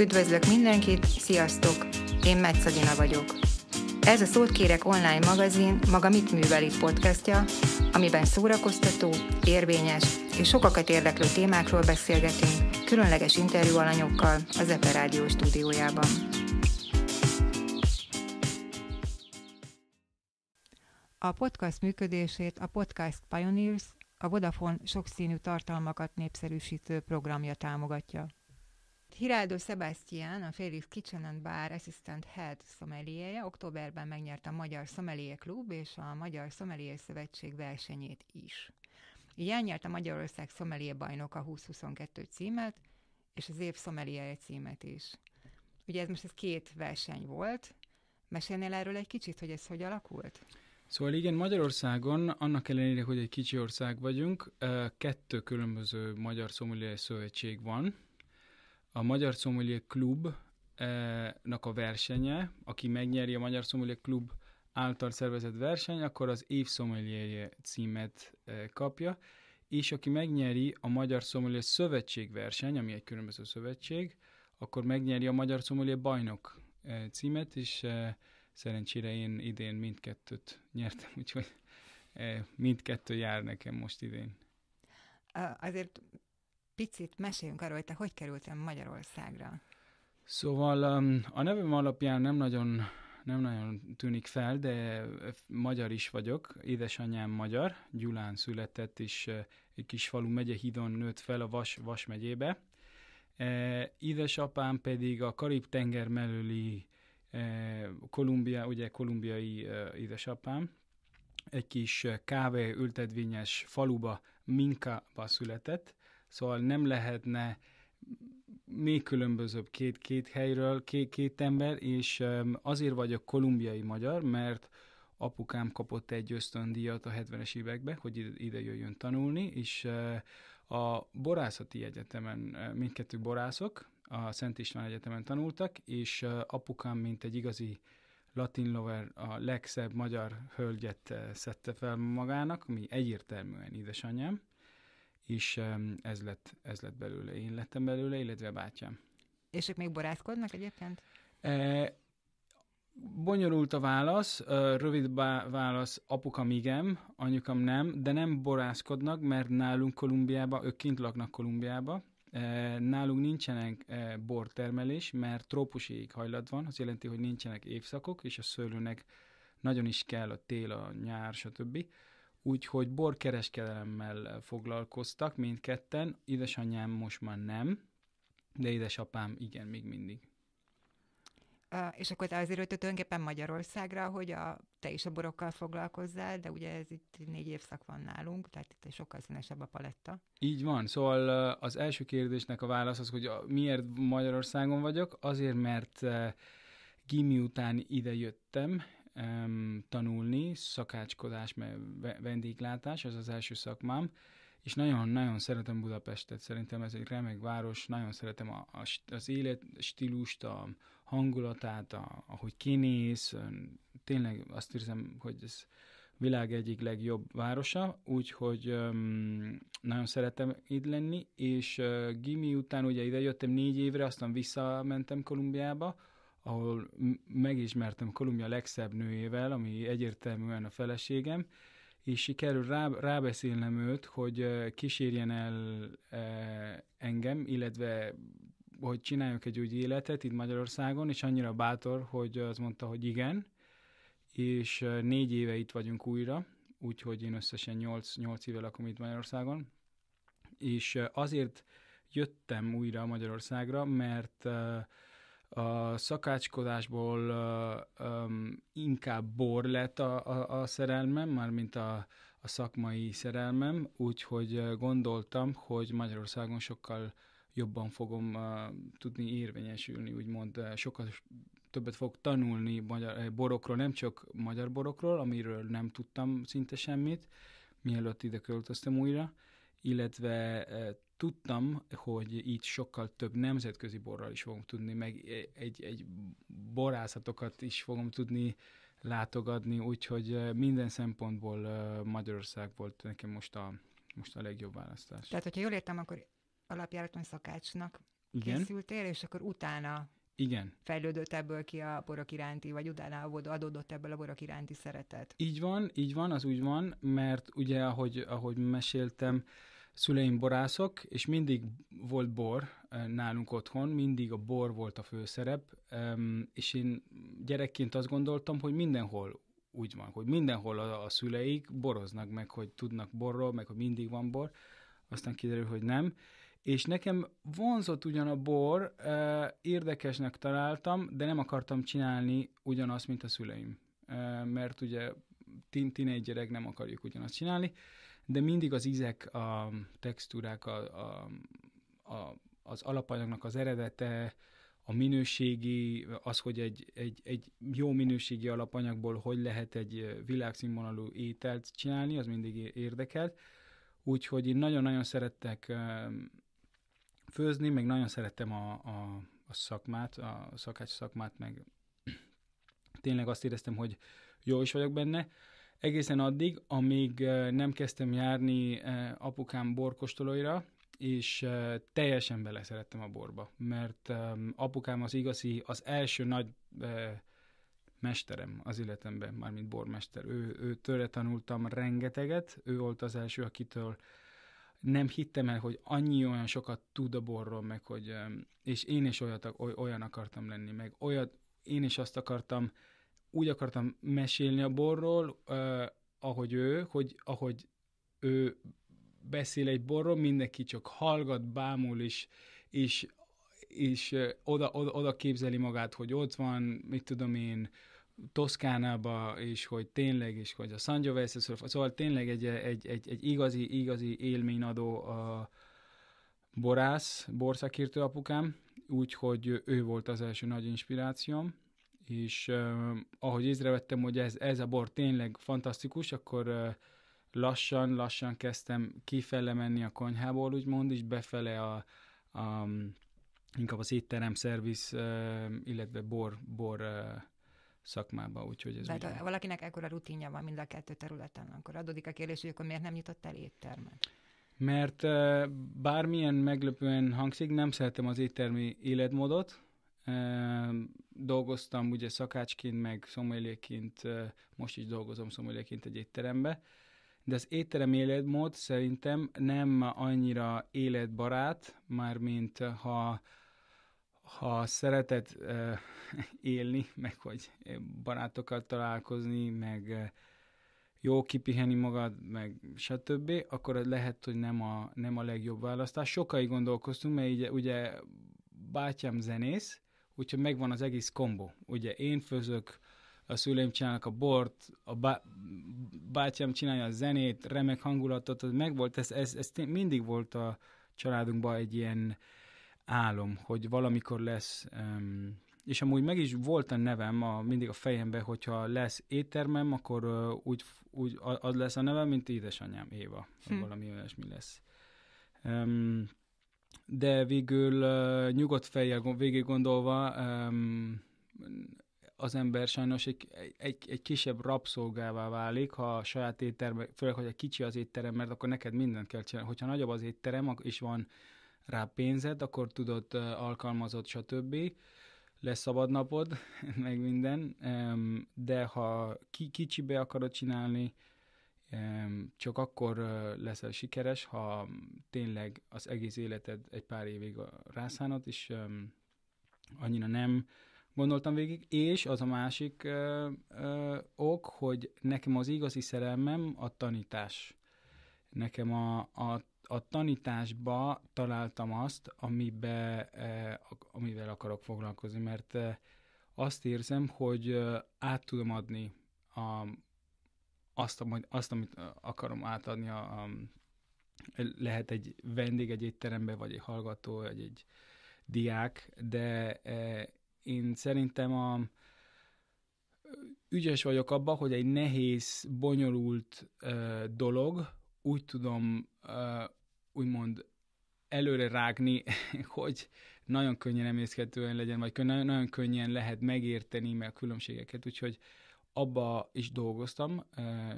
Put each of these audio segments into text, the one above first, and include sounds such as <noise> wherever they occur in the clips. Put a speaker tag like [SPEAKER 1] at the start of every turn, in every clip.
[SPEAKER 1] Üdvözlök mindenkit, sziasztok! Én Metszadina vagyok. Ez a Szót Kérek online magazin maga Mit műveli podcastja, amiben szórakoztató, érvényes és sokakat érdeklő témákról beszélgetünk, különleges interjú alanyokkal az Epe Rádió stúdiójában. A podcast működését a Podcast Pioneers, a Vodafone sokszínű tartalmakat népszerűsítő programja támogatja. Hiraldo Sebastian, a Félix Kitchen and Bar Assistant Head szomelieje októberben megnyerte a Magyar Szomelié Klub és a Magyar Szomelié Szövetség versenyét is. Így a Magyarország Szomelié Bajnoka 2022 címet, és az év szomeliéje címet is. Ugye ez most ez két verseny volt. Mesélnél erről egy kicsit, hogy ez hogy alakult?
[SPEAKER 2] Szóval igen, Magyarországon, annak ellenére, hogy egy kicsi ország vagyunk, kettő különböző magyar szomeliai szövetség van, a Magyar Szomelier Klubnak eh, a versenye, aki megnyeri a Magyar Szomelier Klub által szervezett verseny, akkor az év címet eh, kapja, és aki megnyeri a Magyar Szomelier Szövetség verseny, ami egy különböző szövetség, akkor megnyeri a Magyar Szomelier Bajnok eh, címet, és szerencsére én idén mindkettőt nyertem, úgyhogy mindkettő jár nekem most idén.
[SPEAKER 1] Azért picit meséljünk arról, hogy te hogy kerültem Magyarországra.
[SPEAKER 2] Szóval um, a nevem alapján nem nagyon nem nagyon tűnik fel, de magyar is vagyok. Édesanyám magyar, Gyulán született, és uh, egy kis falu hídon nőtt fel a Vas, Vas megyébe. E, édesapám pedig a Karib-tenger mellőli e, Kolumbia, ugye kolumbiai e, édesapám, egy kis kávé ültetvényes faluba, Minkába született, Szóval nem lehetne még különbözőbb két-két helyről, két-két ember, és azért vagyok kolumbiai magyar, mert apukám kapott egy ösztöndíjat a 70-es években, hogy ide jöjjön tanulni, és e, a Borászati Egyetemen, e, mindkettő borászok, a Szent István Egyetemen tanultak, és e, apukám, mint egy igazi latin lover, a legszebb magyar hölgyet szedte fel magának, mi egyértelműen édesanyám, és ez lett, ez lett belőle. Én lettem belőle, illetve a bátyám.
[SPEAKER 1] És ők még barátkodnak egyébként?
[SPEAKER 2] E, bonyolult a válasz, rövid válasz, apukam igen, anyukam nem, de nem borászkodnak, mert nálunk Kolumbiába, ők kint laknak Kolumbiába, e, Nálunk nincsenek e, bortermelés, mert trópusi éghajlat van, az jelenti, hogy nincsenek évszakok, és a szőlőnek nagyon is kell a tél, a nyár, stb úgyhogy borkereskedelemmel foglalkoztak mindketten, édesanyám most már nem, de édesapám igen, még mindig.
[SPEAKER 1] Uh, és akkor te azért jöttél tulajdonképpen Magyarországra, hogy a, te is a borokkal foglalkozzál, de ugye ez itt négy évszak van nálunk, tehát itt sokkal színesebb a paletta.
[SPEAKER 2] Így van, szóval az első kérdésnek a válasz az, hogy miért Magyarországon vagyok, azért, mert gimi után ide jöttem, um, tanulni, szakácskodás, vendéglátás, az az első szakmám, és nagyon-nagyon szeretem Budapestet, szerintem ez egy remek város, nagyon szeretem a, a, az életstílust, a hangulatát, a, ahogy kinéz, tényleg azt érzem, hogy ez világ egyik legjobb városa, úgyhogy um, nagyon szeretem itt lenni, és uh, gimi után ugye ide jöttem négy évre, aztán visszamentem Kolumbiába, ahol megismertem Kolumbia legszebb nőjével, ami egyértelműen a feleségem, és sikerül rá, rábeszélnem őt, hogy kísérjen el engem, illetve hogy csináljuk egy úgy életet itt Magyarországon, és annyira bátor, hogy azt mondta, hogy igen, és négy éve itt vagyunk újra, úgyhogy én összesen nyolc nyolc éve lakom itt Magyarországon, és azért jöttem újra Magyarországra, mert uh, a szakácskodásból uh, um, inkább bor lett a, a, a szerelmem, mármint a, a szakmai szerelmem, úgyhogy gondoltam, hogy Magyarországon sokkal jobban fogom uh, tudni érvényesülni, úgymond sokkal többet fog tanulni magyar, borokról, nem csak magyar borokról, amiről nem tudtam szinte semmit, mielőtt ide költöztem újra, illetve tudtam, hogy itt sokkal több nemzetközi borral is fogom tudni, meg e, egy, egy borászatokat is fogom tudni látogatni, úgyhogy e, minden szempontból e, Magyarország volt nekem most a, most a legjobb választás. Tehát,
[SPEAKER 1] hogyha jól értem, akkor alapjáraton szakácsnak Igen. készültél, és akkor utána igen. Fejlődött ebből ki a borok iránti, vagy utána adódott ebből a borok iránti szeretet.
[SPEAKER 2] Így van, így van, az úgy van, mert ugye, ahogy, ahogy meséltem, uh, szüleim borászok, és mindig volt bor nálunk otthon, mindig a bor volt a főszerep, és én gyerekként azt gondoltam, hogy mindenhol úgy van, hogy mindenhol a, a szüleik boroznak meg, hogy tudnak borról, meg hogy mindig van bor, aztán kiderül, hogy nem. És nekem vonzott ugyan a bor, érdekesnek találtam, de nem akartam csinálni ugyanazt, mint a szüleim. Mert ugye tin egy gyerek nem akarjuk ugyanazt csinálni, de mindig az ízek, a textúrák, a, a, a, az alapanyagnak az eredete, a minőségi, az, hogy egy, egy, egy jó minőségi alapanyagból hogy lehet egy világszínvonalú ételt csinálni, az mindig érdekelt. Úgyhogy én nagyon-nagyon szerettek főzni, meg nagyon szerettem a, a, a szakmát, a szakács szakmát, meg tényleg azt éreztem, hogy jó is vagyok benne. Egészen addig, amíg nem kezdtem járni apukám borkostolóira, és teljesen beleszerettem a borba, mert apukám az igazi, az első nagy mesterem az életemben, mármint bormester. Ő, ő tőle tanultam rengeteget, ő volt az első, akitől nem hittem el, hogy annyi olyan sokat tud a borról, meg hogy, és én is olyat, olyan akartam lenni, meg olyat, én is azt akartam úgy akartam mesélni a borról, uh, ahogy ő, hogy ahogy ő beszél egy borról, mindenki csak hallgat, bámul, és, és, és oda, oda, oda képzeli magát, hogy ott van, mit tudom én, Toszkánába, és hogy tényleg, és hogy a Sangiovese, szóval tényleg egy, egy, egy, egy igazi, igazi élményadó a borász, borszakértő apukám, úgyhogy ő volt az első nagy inspirációm és uh, ahogy észrevettem, hogy ez, ez a bor tényleg fantasztikus, akkor lassan lassan, lassan kezdtem kifele menni a konyhából, úgymond, és befele a, a inkább az étterem, szerviz, uh, illetve bor, bor uh, szakmába, úgyhogy ez Tehát ha
[SPEAKER 1] valakinek ekkora rutinja van mind a kettő területen, akkor adódik a kérdés, hogy akkor miért nem nyitott el éttermet?
[SPEAKER 2] Mert uh, bármilyen meglepően hangszik, nem szeretem az éttermi életmódot, dolgoztam ugye szakácsként, meg szomélyeként, most is dolgozom szomélyeként egy étterembe, de az étterem életmód szerintem nem annyira életbarát, már mint ha, ha szereted <laughs> élni, meg hogy barátokkal találkozni, meg jó kipihenni magad, meg stb., akkor lehet, hogy nem a, nem a legjobb választás. Sokai gondolkoztunk, mert így, ugye bátyám zenész, úgyhogy megvan az egész kombó. Ugye én főzök, a szüleim csinálnak a bort, a bá- bátyám csinálja a zenét, remek hangulatot, az megvolt, ez, ez, ez mindig volt a családunkban egy ilyen álom, hogy valamikor lesz, um, és amúgy meg is volt a nevem a, mindig a fejemben, hogyha lesz éttermem, akkor uh, úgy, úgy az lesz a nevem, mint édesanyám Éva, hm. valami olyasmi lesz. Um, de végül uh, nyugodt fejjel végig gondolva um, az ember sajnos egy, egy, egy kisebb rabszolgává válik, ha a saját étterem, főleg, hogy a kicsi az étterem, mert akkor neked mindent kell csinálni. Hogyha nagyobb az étterem, és van rá pénzed, akkor tudod uh, alkalmazott, stb. Lesz szabad napod, <laughs> meg minden, um, de ha ki, kicsibe akarod csinálni, csak akkor leszel sikeres, ha tényleg az egész életed egy pár évig rászánod, és annyira nem gondoltam végig, és az a másik ok, hogy nekem az igazi szerelmem a tanítás. Nekem a, a, a tanításba találtam azt, amibe, e, amivel akarok foglalkozni, mert e, azt érzem, hogy át tudom adni a, azt, azt amit akarom átadni, a, a, lehet egy vendég egy étterembe, vagy egy hallgató, vagy egy diák, de e, én szerintem a, ügyes vagyok abban, hogy egy nehéz, bonyolult e, dolog úgy tudom e, úgymond előre rágni, <laughs> hogy nagyon könnyen emészkedően legyen, vagy nagyon, nagyon könnyen lehet megérteni meg a különbségeket, úgyhogy abba is dolgoztam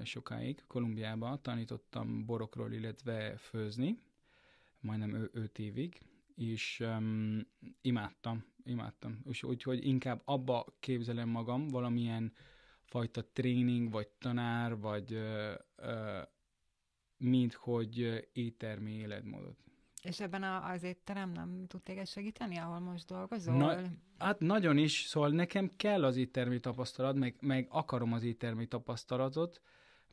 [SPEAKER 2] sokáig, Kolumbiában tanítottam borokról, illetve főzni, majdnem 5 évig, és um, imádtam, imádtam. És úgyhogy inkább abba képzelem magam, valamilyen fajta tréning, vagy tanár, vagy uh, uh, mint hogy éttermi életmódot.
[SPEAKER 1] És ebben a, az étterem nem tud téged segíteni, ahol most dolgozol? Na,
[SPEAKER 2] hát nagyon is, szóval nekem kell az éttermi tapasztalat, meg, meg akarom az éttermi tapasztalatot,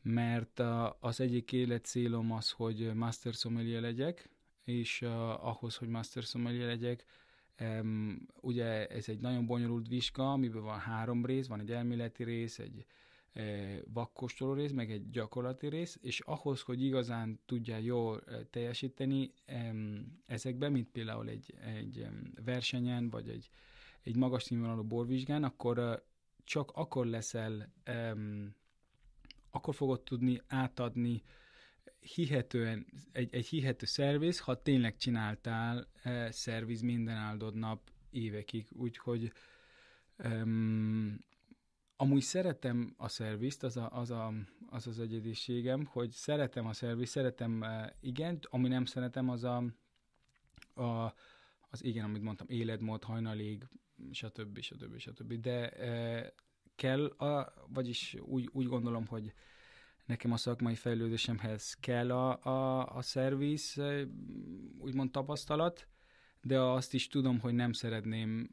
[SPEAKER 2] mert az egyik életcélom az, hogy master sommelier legyek, és ahhoz, hogy master sommelier legyek, ugye ez egy nagyon bonyolult vizsga, amiből van három rész, van egy elméleti rész, egy E, vakkóstoló rész, meg egy gyakorlati rész, és ahhoz, hogy igazán tudja jól e, teljesíteni ezekben, mint például egy, egy versenyen, vagy egy, egy magas színvonalú borvizsgán, akkor e, csak akkor leszel, akkor fogod tudni átadni hihetően, egy, egy hihető szerviz, ha tényleg csináltál szerviz minden áldott nap évekig, úgyhogy Amúgy szeretem a szervizt, az, a, az, a, az az egyediségem, hogy szeretem a szervizt, szeretem, e, igen, ami nem szeretem, az a, a az igen, amit mondtam, életmód, hajnalig, stb. stb. stb. De e, kell, a, vagyis úgy, úgy gondolom, hogy nekem a szakmai fejlődésemhez kell a, a, a szerviz, e, úgymond tapasztalat, de azt is tudom, hogy nem szeretném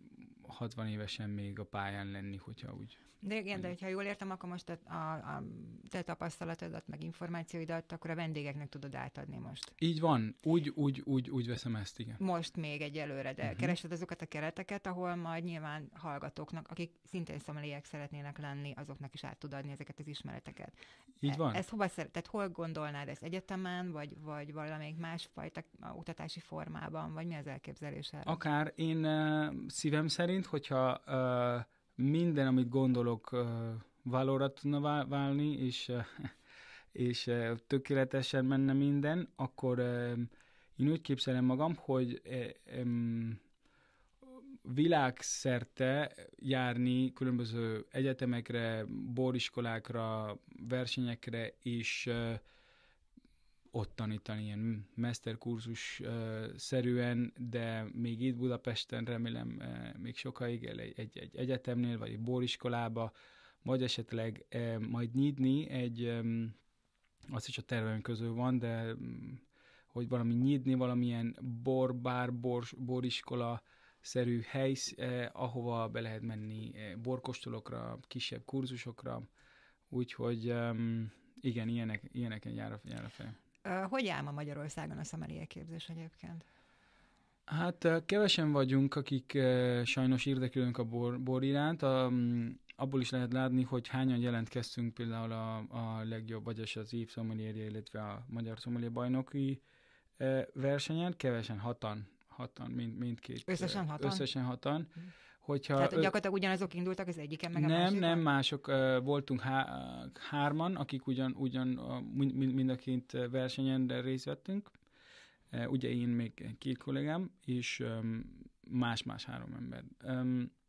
[SPEAKER 2] 60 évesen még a pályán lenni, hogyha úgy
[SPEAKER 1] de igen, de hmm. ha jól értem, akkor most a, a, a te tapasztalatodat, meg információidat, akkor a vendégeknek tudod átadni most.
[SPEAKER 2] Így van, úgy, úgy, úgy, úgy veszem ezt, igen.
[SPEAKER 1] Most még előre, de uh-huh. keresed azokat a kereteket, ahol majd nyilván hallgatóknak, akik szintén szomeliek szeretnének lenni, azoknak is át tud adni ezeket az ismereteket. Így van. Ez hova szeret, tehát hol gondolnád ezt egyetemen, vagy, vagy valamelyik másfajta utatási formában, vagy mi az elképzelése?
[SPEAKER 2] Akár én uh, szívem szerint, hogyha uh, minden, amit gondolok, valóra tudna válni, és, <laughs> és tökéletesen menne minden, akkor én úgy képzelem magam, hogy világszerte járni különböző egyetemekre, boriskolákra, versenyekre, és ott tanítani, ilyen mesterkurzus szerűen, de még itt Budapesten remélem még sokáig egy, egy egyetemnél, vagy egy bóriskolába, vagy esetleg majd nyitni egy, az is a terveim közül van, de mm, hogy valami nyitni, valamilyen borbár, bors, boriskola, szerű helysz, eh, ahova be lehet menni eh, borkostolokra, kisebb kurzusokra, úgyhogy um, igen, ilyenek, ilyeneken jár a, jár a fel.
[SPEAKER 1] Hogy áll ma Magyarországon a szomelie képzés egyébként?
[SPEAKER 2] Hát kevesen vagyunk, akik sajnos érdeklődünk a bor, bor iránt. A, abból is lehet látni, hogy hányan jelentkeztünk például a, a legjobb, vagyis az év szomeliérje, illetve a Magyar Szomelia bajnoki versenyen. Kevesen, hatan, hatan mind, mindkét. Összesen hatan? Összesen hatan. Hm Hogyha Tehát öt...
[SPEAKER 1] gyakorlatilag ugyanazok indultak az egyiken, meg a Nem, másikon?
[SPEAKER 2] nem, mások voltunk há- hárman, akik ugyan, ugyan mind, mind a két versenyen részt vettünk. ugye én még két kollégám, és más-más három ember.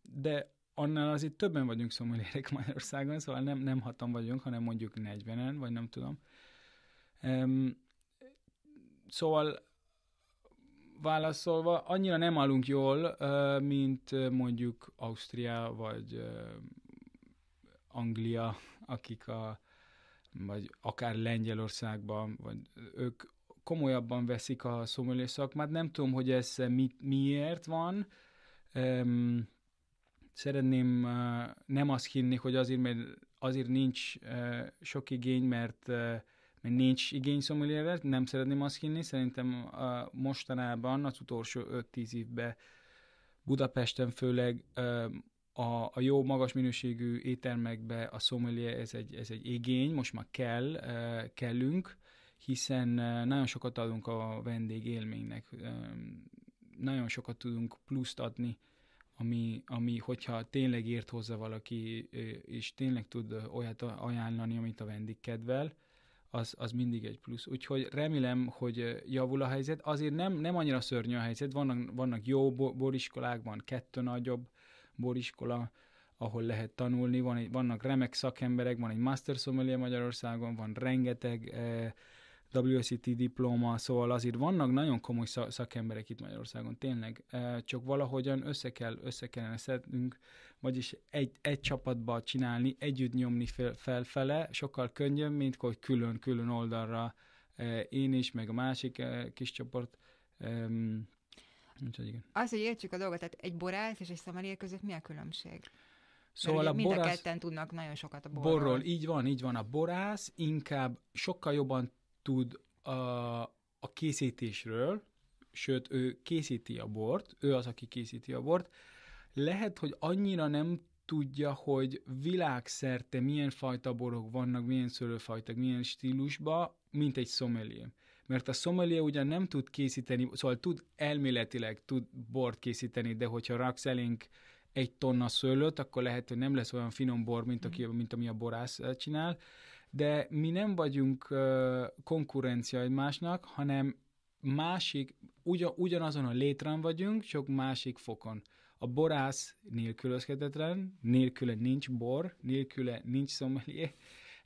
[SPEAKER 2] de annál azért többen vagyunk szomolérek <laughs> Magyarországon, szóval nem, nem hatan vagyunk, hanem mondjuk 40-en, vagy nem tudom. szóval válaszolva, annyira nem állunk jól, mint mondjuk Ausztria vagy Anglia, akik a, vagy akár Lengyelországban, vagy ők komolyabban veszik a szomolé szakmát. Nem tudom, hogy ez mi, miért van. szeretném nem azt hinni, hogy azért, mert azért nincs sok igény, mert mert nincs igény szomilierre, nem szeretném azt hinni, szerintem a mostanában az utolsó 5-10 évben Budapesten főleg a, a jó, magas minőségű éttermekbe a sommelier ez egy, ez egy igény, most már kell, kellünk, hiszen nagyon sokat adunk a vendég élménynek, nagyon sokat tudunk pluszt adni, ami, ami hogyha tényleg ért hozzá valaki, és tényleg tud olyat ajánlani, amit a vendég kedvel, az, az mindig egy plusz. Úgyhogy remélem, hogy javul a helyzet. Azért nem, nem annyira szörnyű a helyzet, vannak, vannak jó boriskolák, van kettő nagyobb boriskola, ahol lehet tanulni, van egy, vannak remek szakemberek, van egy Master Sommelier Magyarországon, van rengeteg eh, WCT diploma, szóval azért vannak nagyon komoly szakemberek itt Magyarországon, tényleg, csak valahogyan össze kell, össze kellene szednünk vagyis egy, egy csapatba csinálni, együtt nyomni fel, felfele, sokkal könnyebb, mint hogy külön-külön oldalra e, én is, meg a másik e, kis csoport Úgyhogy igen.
[SPEAKER 1] Az, hogy értsük a dolgot, tehát egy borász és egy szamelier között mi a különbség? Szóval a mind a ketten tudnak nagyon sokat a borról. borról. Így
[SPEAKER 2] van, így van. A borász inkább sokkal jobban tud a, a készítésről, sőt, ő készíti a bort, ő az, aki készíti a bort, lehet, hogy annyira nem tudja, hogy világszerte milyen fajta borok vannak, milyen szőlőfajták, milyen stílusba, mint egy sommelier. Mert a sommelier ugyan nem tud készíteni, szóval tud elméletileg tud bort készíteni, de hogyha raksz elénk egy tonna szőlőt, akkor lehet, hogy nem lesz olyan finom bor, mint, aki, mm-hmm. mint ami a borász eh, csinál, de mi nem vagyunk eh, konkurencia egymásnak, hanem másik, ugyan, ugyanazon a létrán vagyunk, csak másik fokon. A borász nélkülözhetetlen, nélküle nincs bor, nélküle nincs szomelié.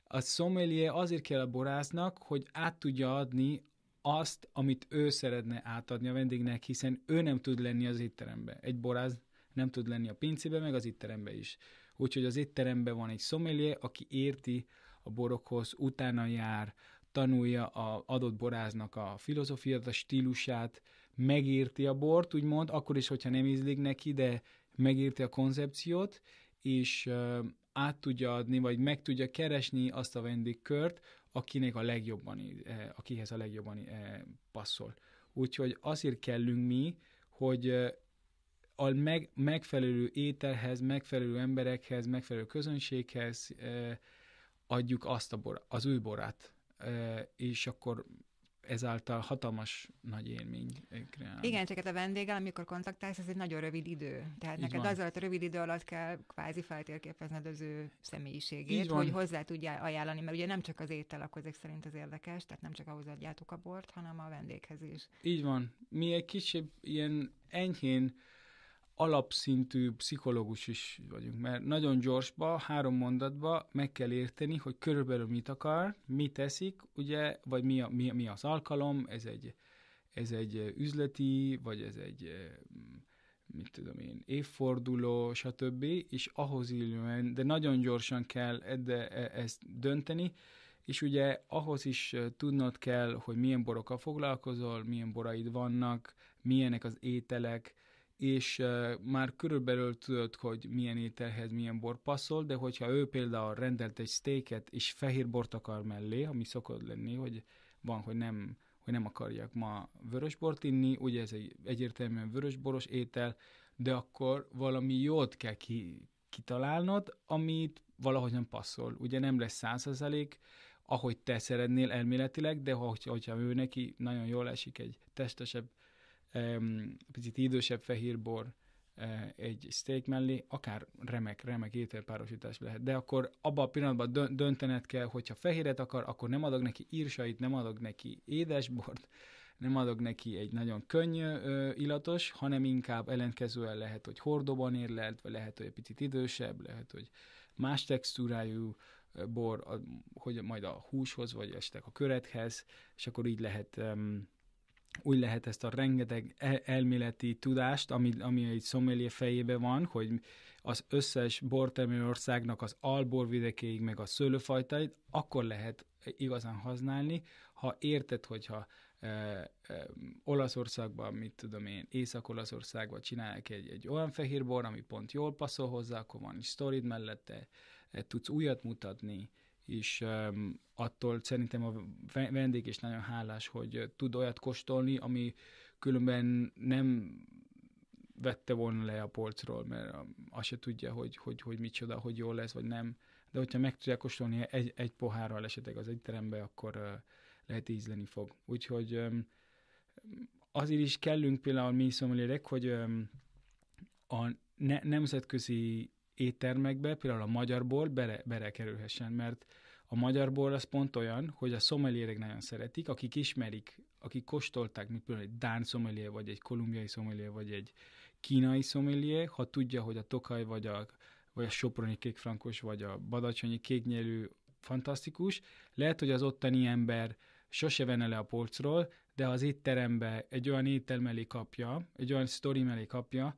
[SPEAKER 2] A szomelié azért kell a borásznak, hogy át tudja adni azt, amit ő szeretne átadni a vendégnek, hiszen ő nem tud lenni az étterembe. Egy borász nem tud lenni a pincébe, meg az étterembe is. Úgyhogy az étterembe van egy szomelié, aki érti a borokhoz, utána jár, tanulja a adott boráznak a filozófiát, a stílusát, megérti a bort, úgymond, akkor is, hogyha nem ízlik neki, de megérti a koncepciót, és át tudja adni, vagy meg tudja keresni azt a vendégkört, akinek a legjobban, e, akihez a legjobban e, passzol. Úgyhogy azért kellünk mi, hogy a meg, megfelelő ételhez, megfelelő emberekhez, megfelelő közönséghez e, adjuk azt a bor, az ő borát, és akkor ezáltal hatalmas nagy élmény eh, Igen, csak hát
[SPEAKER 1] a vendéggel, amikor kontaktálsz, ez egy nagyon rövid idő. Tehát Így neked van. az alatt a rövid idő alatt kell kvázi feltérképezned az ő személyiségét, hogy hozzá tudja ajánlani, mert ugye nem csak az étel akkor ezek szerint az érdekes, tehát nem csak ahhoz adjátok a bort, hanem a vendéghez is.
[SPEAKER 2] Így van. Mi egy kicsit ilyen enyhén alapszintű pszichológus is vagyunk, mert nagyon gyorsba, három mondatba meg kell érteni, hogy körülbelül mit akar, mit teszik, ugye, vagy mi, a, mi, mi az alkalom, ez egy, ez egy üzleti, vagy ez egy eh, mit tudom én, évforduló, stb., és ahhoz illően, de nagyon gyorsan kell edde, e, ezt dönteni, és ugye ahhoz is eh, tudnod kell, hogy milyen borokkal foglalkozol, milyen boraid vannak, milyenek az ételek, és uh, már körülbelül tudod, hogy milyen ételhez milyen bor passzol, de hogyha ő például rendelt egy steaket, és fehér bort akar mellé, ami szokott lenni, hogy van, hogy nem, hogy nem akarják ma vörösbort inni, ugye ez egy egyértelműen vörösboros étel, de akkor valami jót kell ki, kitalálnod, amit valahogy nem passzol. Ugye nem lesz százszerzelék, ahogy te szeretnél elméletileg, de hogyha, hogyha ő neki nagyon jól esik egy testesebb um, picit idősebb fehérbor bor eh, egy steak mellé, akár remek, remek ételpárosítás lehet. De akkor abban a pillanatban döntened kell, hogyha fehéret akar, akkor nem adok neki írsait, nem adok neki édesbort, nem adok neki egy nagyon könnyű ö, illatos, hanem inkább ellenkezően lehet, hogy hordóban érlelt, vagy lehet, hogy egy picit idősebb, lehet, hogy más textúrájú bor, a, hogy majd a húshoz, vagy esetleg a körethez, és akkor így lehet úgy lehet ezt a rengeteg e-, elméleti tudást, ami, ami egy szomelier fejébe van, hogy az összes bortermő országnak az alborvidekéig, meg a szőlőfajtait, akkor lehet igazán használni, ha érted, hogyha e, e, Olaszországban, mit tudom én, Észak-Olaszországban csinálják egy, egy olyan bor, ami pont jól passzol hozzá, akkor van is sztorid mellette, e, tudsz újat mutatni, és um, attól szerintem a vendég is nagyon hálás, hogy tud olyat kóstolni, ami különben nem vette volna le a polcról, mert azt se tudja, hogy, hogy, hogy micsoda, hogy jó lesz, vagy nem. De hogyha meg tudja kóstolni egy, egy pohárral esetleg az étterembe, akkor uh, lehet ízleni fog. Úgyhogy um, azért is kellünk például mi szomolérek, hogy um, a ne, nemzetközi éttermekbe, például a magyarból bere, berekerülhessen, mert a magyarból az pont olyan, hogy a szomelierek nagyon szeretik, akik ismerik, akik kóstolták, mint például egy dán szomelier, vagy egy kolumbiai szomelier, vagy egy kínai szomelier, ha tudja, hogy a Tokaj, vagy a, vagy a Soproni kékfrankos, vagy a Badacsonyi kéknyelű fantasztikus, lehet, hogy az ottani ember sose venne le a polcról, de ha az étterembe egy olyan étel mellé kapja, egy olyan sztori mellé kapja,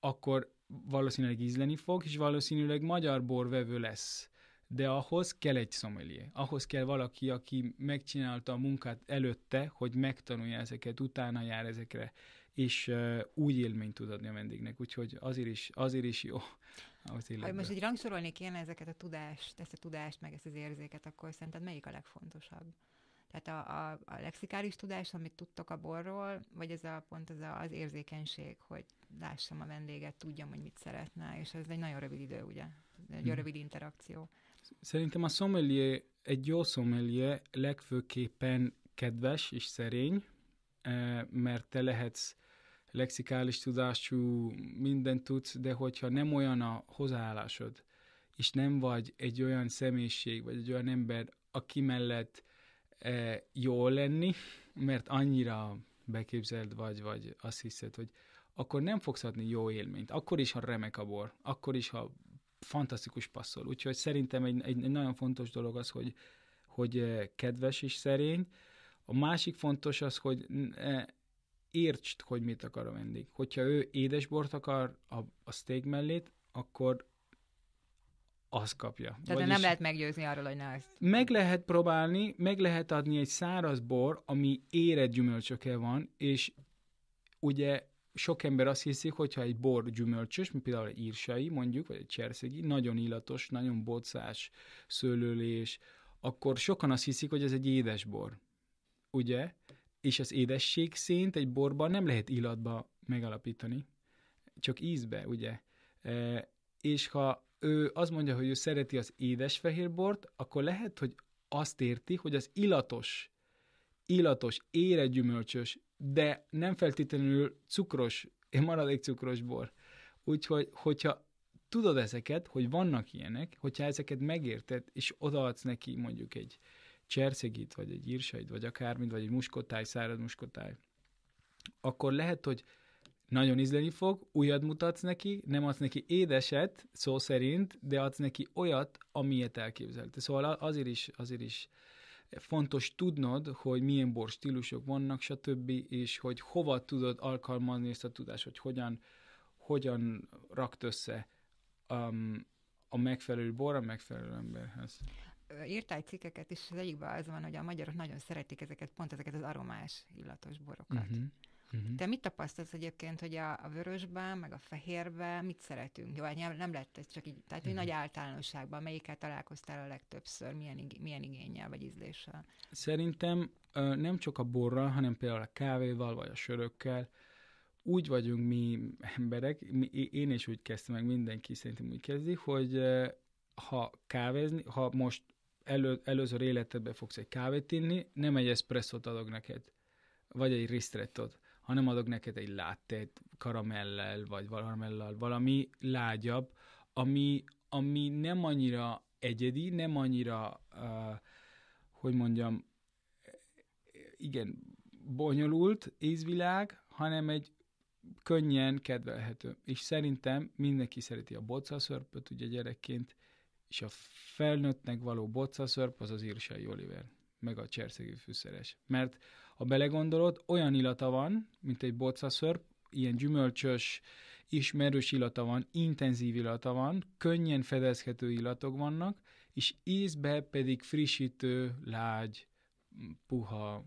[SPEAKER 2] akkor valószínűleg ízleni fog, és valószínűleg magyar borvevő lesz. De ahhoz kell egy szomelié. Ahhoz kell valaki, aki megcsinálta a munkát előtte, hogy megtanulja ezeket, utána jár ezekre, és uh, új élményt tud adni a vendégnek. Úgyhogy azért is, azért is jó <laughs> az Ha most így
[SPEAKER 1] rangsorolni kéne ezeket a tudást, ezt a tudást, meg ezt az érzéket, akkor szerinted melyik a legfontosabb? Tehát a, a, a lexikális tudás, amit tudtok a borról, vagy ez a pont az a, az érzékenység, hogy lássam a vendéget, tudjam, hogy mit szeretne, és ez egy nagyon rövid idő, ugye? Egy hmm. rövid interakció.
[SPEAKER 2] Szerintem a sommelier, egy jó sommelier legfőképpen kedves és szerény, eh, mert te lehetsz lexikális tudású, mindent tudsz, de hogyha nem olyan a hozzáállásod, és nem vagy egy olyan személyiség, vagy egy olyan ember, aki mellett jó lenni, mert annyira beképzeld vagy, vagy azt hiszed, hogy akkor nem fogsz adni jó élményt. Akkor is, ha remek a bor, akkor is, ha fantasztikus passzol. Úgyhogy szerintem egy, egy, egy nagyon fontos dolog az, hogy, hogy kedves és szerény. A másik fontos az, hogy értsd, hogy mit akar a vendég. Hogyha ő édesbort akar a, a steak mellét, akkor az kapja. Tehát Vagyis nem lehet
[SPEAKER 1] meggyőzni arról, hogy ne ezt...
[SPEAKER 2] Meg lehet próbálni, meg lehet adni egy száraz bor, ami érett gyümölcsöke van, és ugye sok ember azt hiszi, hogyha egy bor gyümölcsös, mint például egy írsai mondjuk, vagy egy cserszegi, nagyon illatos, nagyon bocás, szőlőlés, akkor sokan azt hiszik, hogy ez egy édes bor. Ugye? És az édesség szint egy borban nem lehet illatba megalapítani, csak ízbe, ugye? E, és ha ő azt mondja, hogy ő szereti az édes fehérbort, akkor lehet, hogy azt érti, hogy az illatos, illatos, éregyümölcsös, de nem feltétlenül cukros, maradék cukros bor. Úgyhogy, hogyha tudod ezeket, hogy vannak ilyenek, hogyha ezeket megérted, és odaadsz neki mondjuk egy cserszegit, vagy egy írsaid, vagy akármint, vagy egy muskotáj, szárad muskotáj, akkor lehet, hogy nagyon ízleni fog, újat mutatsz neki, nem adsz neki édeset, szó szerint, de adsz neki olyat, amilyet elképzelte. Szóval azért is, azért is fontos tudnod, hogy milyen bor stílusok vannak, stb., és hogy hova tudod alkalmazni ezt a tudást, hogy hogyan, hogyan rakt össze um, a megfelelő bor a megfelelő emberhez
[SPEAKER 1] írtál cikkeket, és az egyikben az van, hogy a magyarok nagyon szeretik ezeket, pont ezeket az aromás, illatos borokat. Uh-huh. Uh-huh. Te mit tapasztalsz egyébként, hogy a, a vörösben, meg a fehérben mit szeretünk? Jó, hát nem, nem lett ez csak így, tehát uh-huh. nagy általánosságban, melyikkel találkoztál a legtöbbször, milyen, ig- milyen igényel vagy ízléssel?
[SPEAKER 2] Szerintem nem csak a borral, hanem például a kávéval, vagy a sörökkel, úgy vagyunk mi emberek, mi, én is úgy kezdtem, meg mindenki szerintem úgy kezdi, hogy ha kávézni, ha most elő, előző életedben fogsz egy kávét inni, nem egy eszpresszót adok neked, vagy egy ristrettot, hanem adok neked egy láttét karamellel, vagy valamellal, valami lágyabb, ami, ami nem annyira egyedi, nem annyira, uh, hogy mondjam, igen, bonyolult ízvilág, hanem egy könnyen kedvelhető. És szerintem mindenki szereti a bocaszörpöt, ugye gyerekként, és a felnőttnek való bocaszörp az az írsai Oliver, meg a cserszegű fűszeres. Mert ha belegondolod, olyan illata van, mint egy bocaszörp, ilyen gyümölcsös, ismerős illata van, intenzív illata van, könnyen fedezhető illatok vannak, és ízbe pedig frissítő, lágy, puha,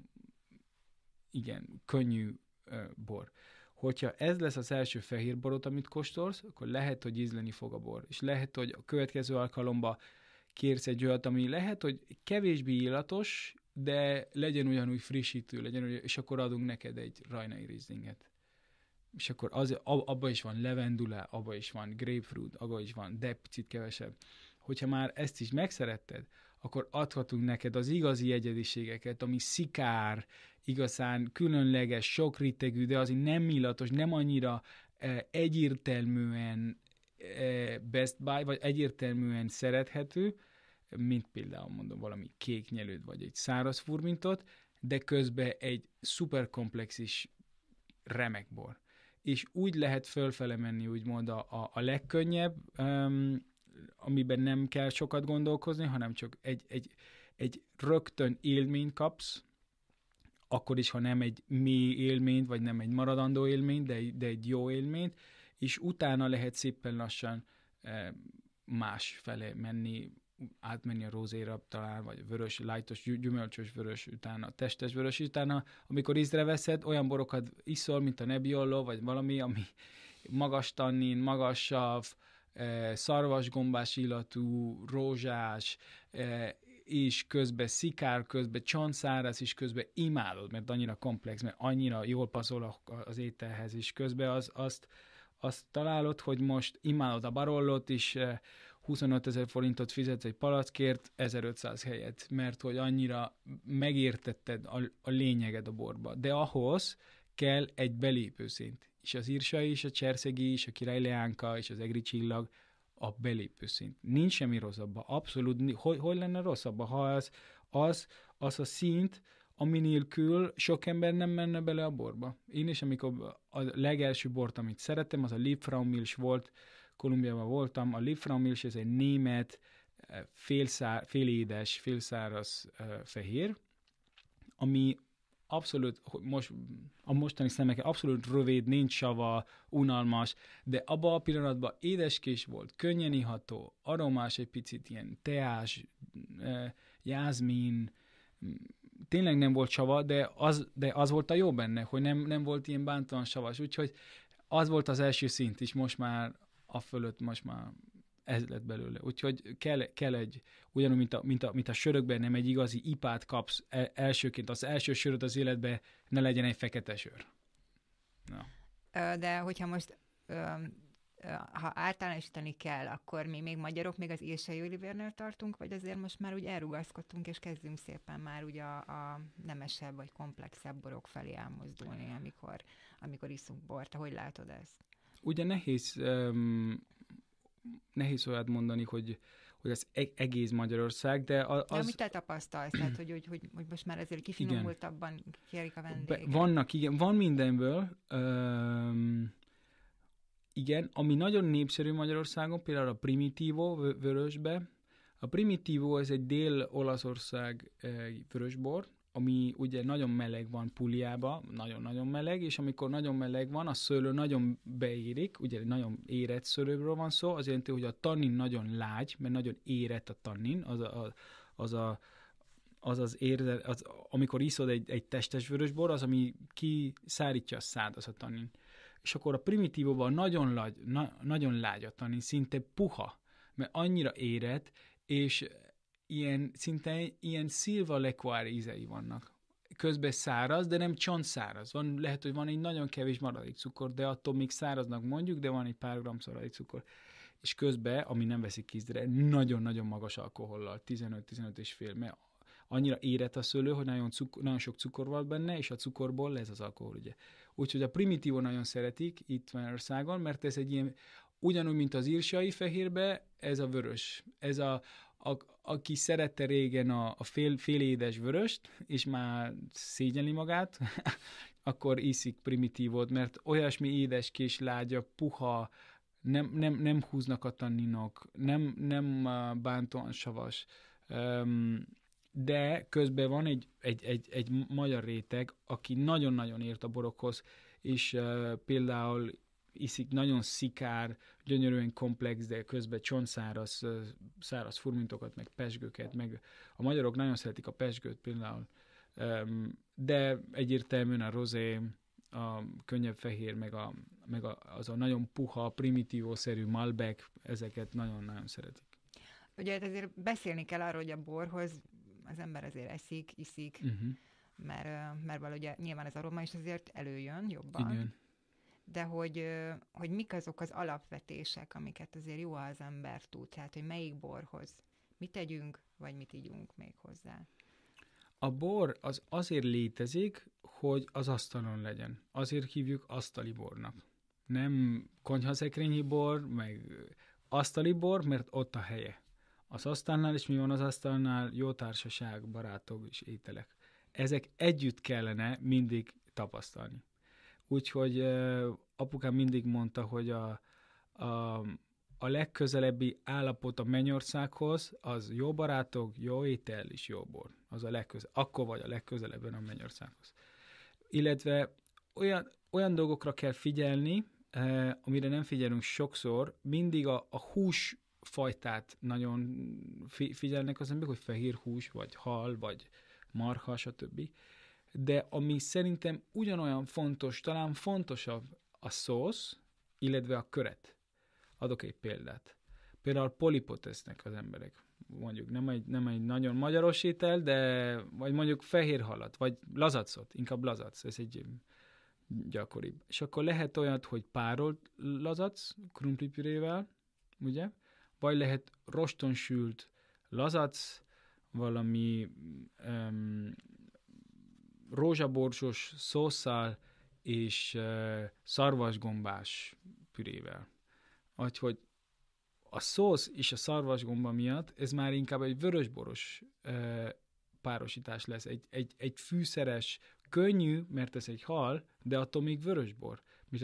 [SPEAKER 2] igen, könnyű ö, bor. Hogyha ez lesz az első fehér borot, amit kóstolsz, akkor lehet, hogy ízleni fog a bor. És lehet, hogy a következő alkalomba kérsz egy olyat, ami lehet, hogy kevésbé illatos, de legyen ugyanúgy frissítő, legyen, ugyan, és akkor adunk neked egy rajnai rizlinget. És akkor az, abba is van levendula, abba is van grapefruit, abba is van, de picit kevesebb. Hogyha már ezt is megszeretted, akkor adhatunk neked az igazi egyediségeket, ami szikár, igazán különleges, sok ritegű, de azért nem illatos, nem annyira eh, egyértelműen eh, Best Buy, vagy egyértelműen szerethető, mint például mondom valami kék nyelőd, vagy egy száraz furmintot, de közben egy szuperkomplex is remek bor. És úgy lehet fölfele menni, úgymond a, a, a legkönnyebb, um, amiben nem kell sokat gondolkozni, hanem csak egy, egy, egy rögtön élményt kapsz, akkor is, ha nem egy mély élményt, vagy nem egy maradandó élményt, de, de egy jó élményt, és utána lehet szépen lassan más felé menni, átmenni a rózéra talán, vagy vörös, lájtos, gyümölcsös vörös, utána testes vörös, utána amikor ízre veszed, olyan borokat iszol, mint a nebioló, vagy valami, ami magas tannin, magas sav, e, szarvasgombás illatú, rózsás, és e, közben szikár, közben csanszáraz, és közben imádod, mert annyira komplex, mert annyira jól passzol az ételhez, és közben az, azt, azt találod, hogy most imádod a barollot is, e, 25 ezer forintot fizet, egy palackért, 1500 helyet, mert hogy annyira megértetted a, a lényeged a borba. De ahhoz kell egy belépőszint. És az Irsa is, a Cserszegi is, a Király Leánka és az Egri Csillag a belépőszint. Nincs semmi rosszabb. Abszolút, hogy, hogy lenne rosszabb, ha az, az, az a szint, ami nélkül sok ember nem menne bele a borba. Én is, amikor a legelső bort, amit szerettem, az a Liebfraumilch volt, Kolumbiában voltam, a Liframilch, ez egy német, eh, félszár, félédes, félszáraz eh, fehér, ami abszolút, most, a mostani szemek abszolút rövid, nincs sava, unalmas, de abban a pillanatban édeskés volt, könnyen iható, aromás, egy picit ilyen teás, eh, jázmin, mm, tényleg nem volt sava, de az, de az volt a jó benne, hogy nem, nem volt ilyen bántóan savas, úgyhogy az volt az első szint is, most már a fölött most már ez lett belőle. Úgyhogy kell, kell egy, ugyanúgy, mint a, mint, a, mint a sörökben, nem egy igazi ipát kapsz el, elsőként, az első söröd az életbe ne legyen egy fekete sör.
[SPEAKER 1] Na. De hogyha most ha általánosítani kell, akkor mi még magyarok, még az Ilsei Olivernél tartunk, vagy azért most már úgy elrugaszkodtunk, és kezdünk szépen már ugye a, a nemesebb vagy komplexebb borok felé elmozdulni, amikor, amikor iszunk bort. Hogy látod ezt?
[SPEAKER 2] ugye nehéz, um, nehéz olyat mondani, hogy, hogy ez e-, egész Magyarország, de az... De amit te
[SPEAKER 1] tapasztalsz, tehát hogy, hogy, hogy, hogy most már ezért kifinomultabban kérik a vendégeket.
[SPEAKER 2] Be, vannak, igen, van mindenből, um, igen, ami nagyon népszerű Magyarországon, például a Primitivo vörösbe. A Primitivo ez egy dél-olaszország eh, vörösbor, ami ugye nagyon meleg van puliába, nagyon-nagyon meleg, és amikor nagyon meleg van, a szőlő nagyon beérik, ugye nagyon érett szőlőről van szó, az jelenti, hogy a tannin nagyon lágy, mert nagyon érett a tannin, az a, az a az az érde az, amikor iszod egy, egy testes vörösbor, az, ami kiszárítja a szád, az a tannin. És akkor a primitívóban nagyon, lágy, na, nagyon lágy a tannin, szinte puha, mert annyira érett, és ilyen, szinte ilyen szilva lekuár ízei vannak. Közben száraz, de nem száraz. Van, lehet, hogy van egy nagyon kevés maradék cukor, de attól még száraznak mondjuk, de van egy pár gram maradék cukor. És közben, ami nem veszik kízdre, nagyon-nagyon magas alkohollal, 15-15 és fél, mert annyira érett a szőlő, hogy nagyon, cukor, nagyon sok cukor van benne, és a cukorból lesz az alkohol, ugye. Úgyhogy a primitívon nagyon szeretik itt Magyarországon, mert ez egy ilyen, ugyanúgy, mint az írsai fehérbe, ez a vörös, ez a, a, aki szerette régen a, a fél, fél édes vöröst, és már szégyeli magát, <laughs> akkor iszik primitívot, mert olyasmi édes kis lágya, puha, nem, nem, nem húznak a tanninok, nem, nem uh, bántóan savas. Um, de közben van egy, egy, egy, egy magyar réteg, aki nagyon-nagyon ért a borokhoz, és uh, például iszik, nagyon szikár, gyönyörűen komplex, de közben csontszáraz, száraz furmintokat, meg pesgőket, meg a magyarok nagyon szeretik a pesgőt például, de egyértelműen a rozé, a könnyebb fehér, meg, a, meg a, az a nagyon puha, primitívószerű Malbec, ezeket nagyon-nagyon szeretik.
[SPEAKER 1] Ugye azért hát beszélni kell arról, hogy a borhoz az ember azért eszik, iszik, uh-huh. mert, mert valahogy nyilván az aroma is azért előjön jobban. Igen de hogy, hogy mik azok az alapvetések, amiket azért jó az ember tud, tehát hogy melyik borhoz mit tegyünk, vagy mit ígyunk még hozzá.
[SPEAKER 2] A bor az azért létezik, hogy az asztalon legyen. Azért hívjuk asztali bornak. Nem konyhaszekrényi bor, meg asztali bor, mert ott a helye. Az asztalnál, és mi van az asztalnál? Jó társaság, barátok és ételek. Ezek együtt kellene mindig tapasztalni. Úgyhogy apukám mindig mondta, hogy a, a, a legközelebbi állapot a mennyországhoz az jó barátok, jó étel és jó bor. Az a legköze, akkor vagy a legközelebben a mennyországhoz. Illetve olyan, olyan dolgokra kell figyelni, eh, amire nem figyelünk sokszor, mindig a, a hús fajtát nagyon fi, figyelnek az emberek, hogy fehér hús, vagy hal, vagy marha, stb de ami szerintem ugyanolyan fontos, talán fontosabb a szósz, illetve a köret. Adok egy példát. Például polipot esznek az emberek. Mondjuk nem egy, nem egy nagyon magyaros étel, de vagy mondjuk fehér halat, vagy lazacot, inkább lazac, ez egy gyakoribb. És akkor lehet olyat, hogy párolt lazac krumplipürével, ugye? Vagy lehet rostonsült lazac, valami um, rózsaborsos, szószál és szarvasgombás pürével. Úgyhogy a szósz és a szarvasgomba miatt ez már inkább egy vörösboros párosítás lesz, egy, egy, egy fűszeres, könnyű, mert ez egy hal, de attól még vörösbor. Mint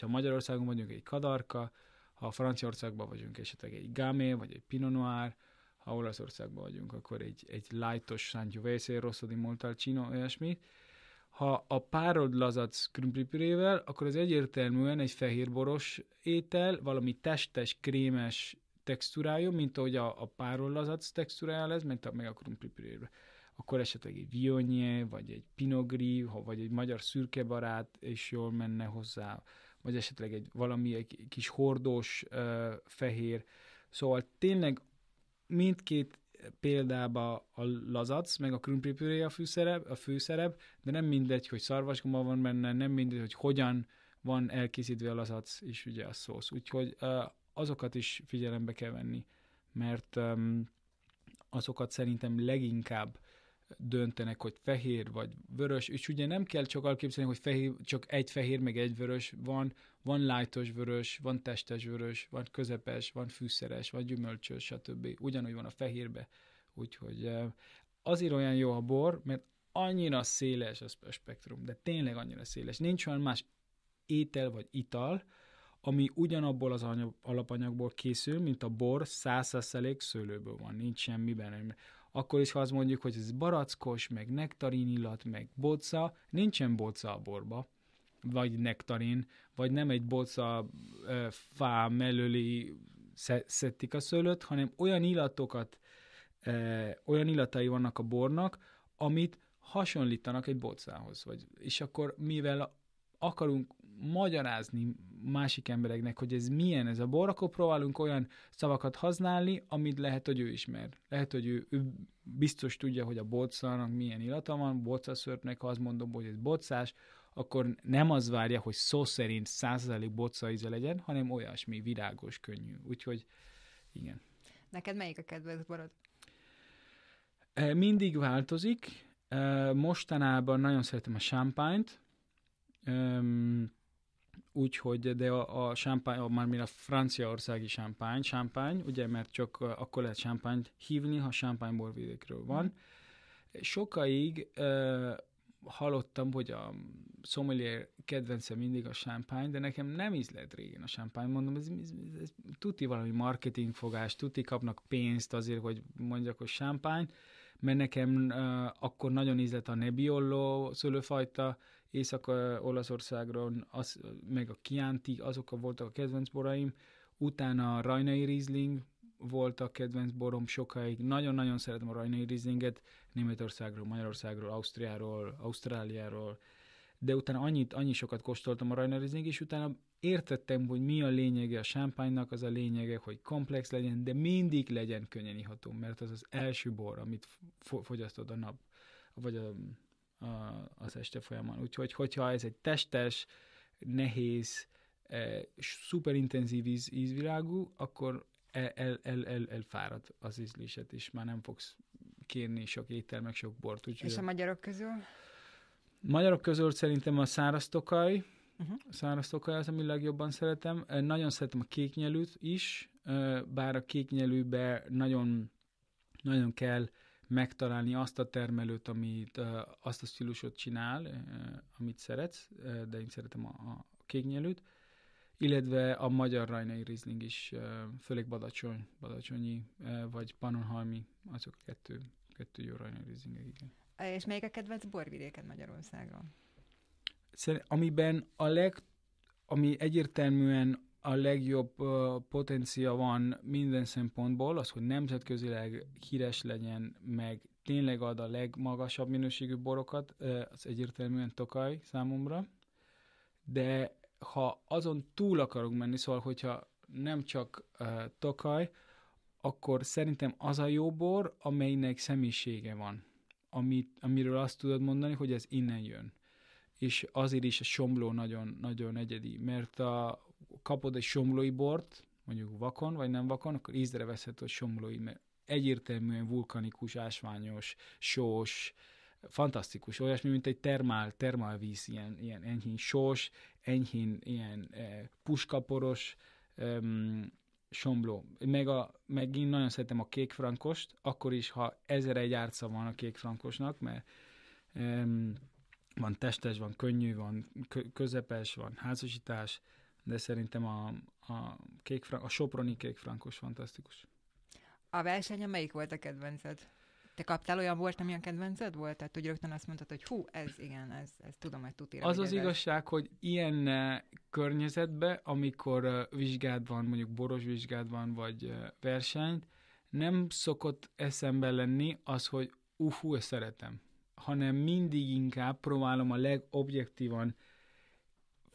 [SPEAKER 2] ha Magyarországon vagyunk, egy kadarka, ha Franciaországban vagyunk, esetleg egy gamé, vagy egy pinot noir, ha Olaszországban vagyunk, akkor egy, egy lightos Sangiovese, Rosso di Montalcino, olyasmi. Ha a párod lazac krümplipürével, akkor az egyértelműen egy fehérboros étel, valami testes, krémes textúrájú, mint ahogy a, a párod lazac textúrája lesz, mint a, meg a krumplipürével. Akkor esetleg egy vionnye, vagy egy pinogri, vagy egy magyar szürkebarát, és jól menne hozzá, vagy esetleg egy valami egy kis hordós, uh, fehér. Szóval tényleg mindkét példában a lazac, meg a krumplipüré a főszerep, a főszerep, de nem mindegy, hogy szarvasgomba van benne, nem mindegy, hogy hogyan van elkészítve a lazac, és ugye a szósz. Úgyhogy azokat is figyelembe kell venni, mert azokat szerintem leginkább döntenek, hogy fehér vagy vörös, és ugye nem kell csak alképzelni, hogy fehér, csak egy fehér, meg egy vörös van, van lájtos vörös, van testes vörös, van közepes, van fűszeres, van gyümölcsös, stb. Ugyanúgy van a fehérbe. Úgyhogy eh, azért olyan jó a bor, mert annyira széles a spektrum, de tényleg annyira széles. Nincs olyan más étel vagy ital, ami ugyanabból az alapanyagból készül, mint a bor, százszerzelék szőlőből van, nincs semmiben akkor is, ha azt mondjuk, hogy ez barackos, meg nektarin illat, meg boca, nincsen boca a borba, vagy nektarin, vagy nem egy boca ö, fá mellőli szettik a szőlőt, hanem olyan illatokat, ö, olyan illatai vannak a bornak, amit hasonlítanak egy bocához. Vagy, és akkor mivel akarunk magyarázni másik embereknek, hogy ez milyen ez a bor, akkor próbálunk olyan szavakat használni, amit lehet, hogy ő ismer. Lehet, hogy ő, ő biztos tudja, hogy a bocsának milyen illata van, bocaszörpnek, ha azt mondom, hogy ez bocsás, akkor nem az várja, hogy szó szerint százalék boca íze legyen, hanem olyasmi virágos, könnyű. Úgyhogy igen.
[SPEAKER 1] Neked melyik a kedvenc borod?
[SPEAKER 2] E, mindig változik. E, mostanában nagyon szeretem a sámpányt úgyhogy, de a, a sámpány, a, már a franciaországi sámpány, sámpány, ugye, mert csak akkor lehet sámpányt hívni, ha sámpányborvidékről van. Sokáig uh, hallottam, hogy a sommelier kedvence mindig a sámpány, de nekem nem ízlett régen a sámpány. Mondom, ez, ez, ez tuti valami marketingfogás, tuti kapnak pénzt azért, hogy mondjak, hogy sámpány mert nekem uh, akkor nagyon ízlett a Nebbiolo szőlőfajta, Észak-Olaszországról, az, meg a Chianti, azok voltak a kedvenc boraim, utána a Rajnai Riesling volt a kedvenc borom sokáig. Nagyon-nagyon szeretem a Rajnai Rieslinget Németországról, Magyarországról, Ausztriáról, Ausztráliáról, de utána annyit, annyi sokat kóstoltam a Rajnai Riesling, és utána értettem, hogy mi a lényege a sámpánynak, az a lényege, hogy komplex legyen, de mindig legyen könnyen iható, mert az az első bor, amit fogyasztod a nap, vagy a, a, az este folyamán. Úgyhogy, hogyha ez egy testes, nehéz, eh, szuperintenzív íz, ízvilágú, akkor el, el, el, el, elfárad az ízlésed, és már nem fogsz kérni sok étel, meg sok bort. Úgyhogy és a
[SPEAKER 1] magyarok közül?
[SPEAKER 2] Magyarok közül szerintem a száraz tokaj, Uh-huh. Száraz tokaj az, ami legjobban szeretem. Nagyon szeretem a kéknyelűt is, bár a kéknyelűbe nagyon, nagyon kell megtalálni azt a termelőt, amit, azt a stílusot csinál, amit szeretsz, de én szeretem a, a kéknyelűt illetve a magyar rajnai rizling is, főleg Badacsony, Badacsonyi, vagy panonhalmi, azok a kettő, kettő jó rajnai rizlingek, igen.
[SPEAKER 1] És melyik a kedvenc borvidéken Magyarországon?
[SPEAKER 2] amiben a leg, ami egyértelműen a legjobb uh, potencia van minden szempontból, az, hogy nemzetközileg híres legyen, meg tényleg ad a legmagasabb minőségű borokat, uh, az egyértelműen Tokaj számomra. De ha azon túl akarok menni, szóval hogyha nem csak uh, Tokaj, akkor szerintem az a jó bor, amelynek személyisége van, amit, amiről azt tudod mondani, hogy ez innen jön és azért is a somló nagyon, nagyon egyedi, mert a, kapod egy somlói bort, mondjuk vakon, vagy nem vakon, akkor ízre veszed a somlói, mert egyértelműen vulkanikus, ásványos, sós, fantasztikus, olyasmi, mint egy termál, víz, ilyen, ilyen enyhén sós, enyhén ilyen e, puskaporos, um, somló. Meg, a, meg én nagyon szeretem a kék frankost, akkor is, ha ezer egy árca van a kék frankosnak, mert van testes, van könnyű, van közepes, van házasítás, de szerintem a, a, kék, a soproni frankos fantasztikus.
[SPEAKER 1] A versenyen melyik volt a kedvenced? Te kaptál olyan volt, a kedvenced volt? Tehát úgy rögtön azt mondtad, hogy hú, ez igen, ez, ez tudom, hogy tutira. Az az igazság,
[SPEAKER 2] hogy ilyen környezetbe, amikor vizsgád van, mondjuk boros vizsgád van, vagy versenyt, nem szokott eszembe lenni az, hogy uhú, ezt szeretem hanem mindig inkább próbálom a legobjektívan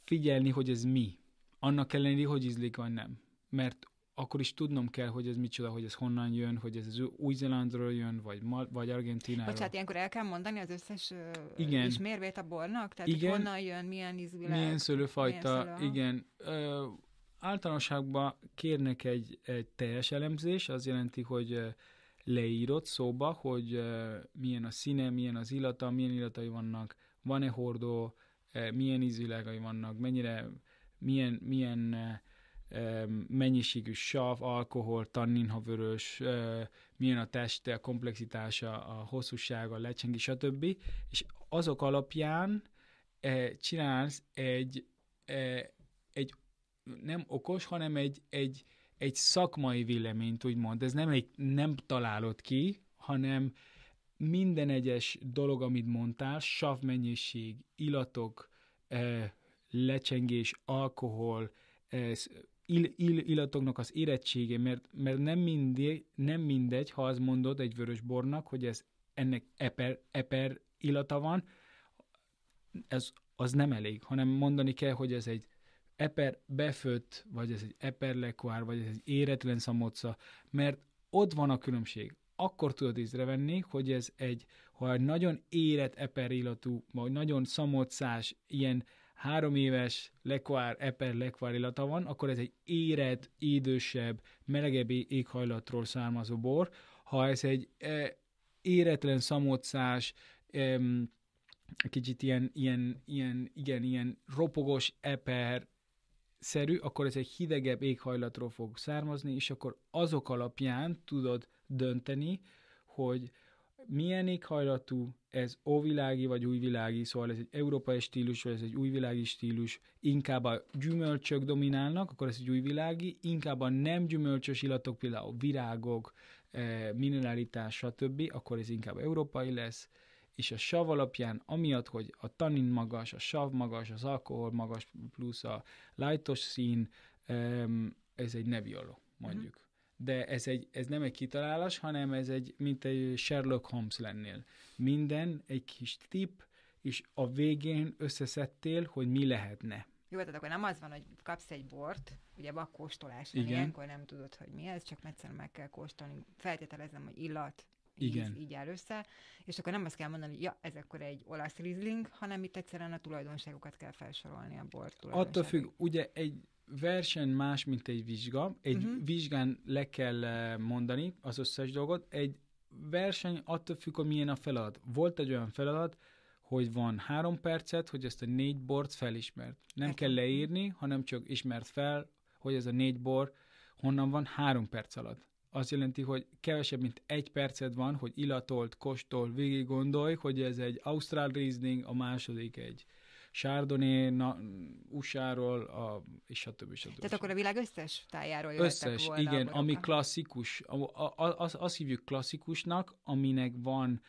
[SPEAKER 2] figyelni, hogy ez mi. Annak ellenére, hogy ízlik vagy nem. Mert akkor is tudnom kell, hogy ez micsoda, hogy ez honnan jön, hogy ez az új zelandról jön, vagy, Mal- vagy Argentináról. Bocsát,
[SPEAKER 1] ilyenkor el kell mondani az összes igen. ismérvét a bornak? Tehát igen. honnan jön, milyen ízvilág? Milyen szőlőfajta, milyen szőlő. igen.
[SPEAKER 2] Ö, általánosságban kérnek egy, egy teljes elemzés, az jelenti, hogy leírod szóba, hogy milyen a színe, milyen az illata, milyen illatai vannak, van-e hordó, milyen ízvilágai vannak, mennyire, milyen, milyen mennyiségű sav, alkohol, tannin, ha vörös, milyen a teste, a komplexitása, a hosszúsága, a lecsengi, stb. És azok alapján csinálsz egy, egy nem okos, hanem egy, egy egy szakmai véleményt, úgymond. Ez nem, egy, nem találod ki, hanem minden egyes dolog, amit mondtál, savmennyiség, illatok, eh, lecsengés, alkohol, eh, ill, ill, illatoknak az érettsége, mert, mert nem, mindegy, nem mindegy, ha azt mondod egy vörös bornak, hogy ez ennek eper, eper illata van, ez, az nem elég, hanem mondani kell, hogy ez egy eper befőtt, vagy ez egy lekuár, vagy ez egy éretlen szamoca, mert ott van a különbség. Akkor tudod észrevenni, hogy ez egy, ha egy nagyon érett illatú, vagy nagyon szamocás, ilyen három éves lekvár, eper lekvár illata van, akkor ez egy érett, idősebb, melegebb éghajlatról származó bor. Ha ez egy e, éretlen szamocás, e, kicsit ilyen, ilyen, ilyen, igen, ilyen ropogos eper, szerű, akkor ez egy hidegebb éghajlatról fog származni, és akkor azok alapján tudod dönteni, hogy milyen éghajlatú, ez óvilági vagy újvilági, szóval ez egy európai stílus, vagy ez egy újvilági stílus, inkább a gyümölcsök dominálnak, akkor ez egy újvilági, inkább a nem gyümölcsös illatok, például virágok, eh, mineralitás, stb., akkor ez inkább európai lesz, és a sav alapján, amiatt, hogy a tanin magas, a sav magas, az alkohol magas, plusz a lájtos szín, ez egy nevioló, mondjuk. Uh-huh. De ez, egy, ez nem egy kitalálás, hanem ez egy, mint egy Sherlock Holmes lennél. Minden egy kis tip és a végén összeszedtél, hogy mi lehetne.
[SPEAKER 1] Jó, tehát akkor nem az van, hogy kapsz egy bort, ugye kóstolás, ilyenkor nem tudod, hogy mi ez, csak egyszerűen meg kell kóstolni. Feltételezem, hogy illat, igen. Így, így áll össze, és akkor nem azt kell mondani, hogy ja, ez akkor egy olasz rizling, hanem itt egyszerűen a tulajdonságokat kell felsorolni a bor Attól
[SPEAKER 2] függ, ugye egy verseny más, mint egy vizsga. Egy uh-huh. vizsgán le kell eh, mondani az összes dolgot. Egy verseny attól függ, hogy milyen a feladat. Volt egy olyan feladat, hogy van három percet, hogy ezt a négy bort felismert. Nem Ezt hát kell leírni, hanem csak ismert fel, hogy ez a négy bor honnan van három perc alatt azt jelenti, hogy kevesebb, mint egy perced van, hogy illatolt, kóstol, végig gondolj, hogy ez egy Ausztrál Riesling, a második egy Chardonnay, na, USA-ról, a, és a többi, stb. Tehát
[SPEAKER 1] akkor a világ összes tájáról jöttek Összes, volna igen, ami
[SPEAKER 2] klasszikus. A, a, a, az, azt hívjuk klasszikusnak, aminek van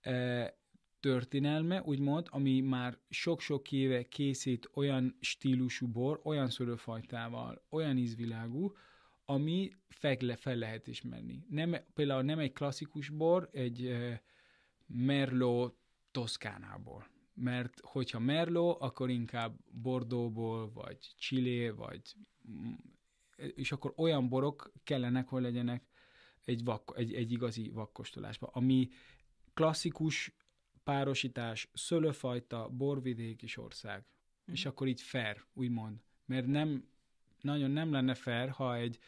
[SPEAKER 2] e, történelme, úgymond, ami már sok-sok éve készít olyan stílusú bor, olyan szörőfajtával, olyan ízvilágú, ami fel, fel lehet ismerni. Nem, például nem egy klasszikus bor, egy Merló Toszkánából. Mert hogyha Merló, akkor inkább Bordóból, vagy Csillé, vagy és akkor olyan borok kellenek, hogy legyenek egy, vak, egy, egy igazi vakkostolásban, ami klasszikus párosítás, szőlőfajta, borvidék és ország. Mm. És akkor így fair, úgymond. Mert nem nagyon nem lenne fair, ha egy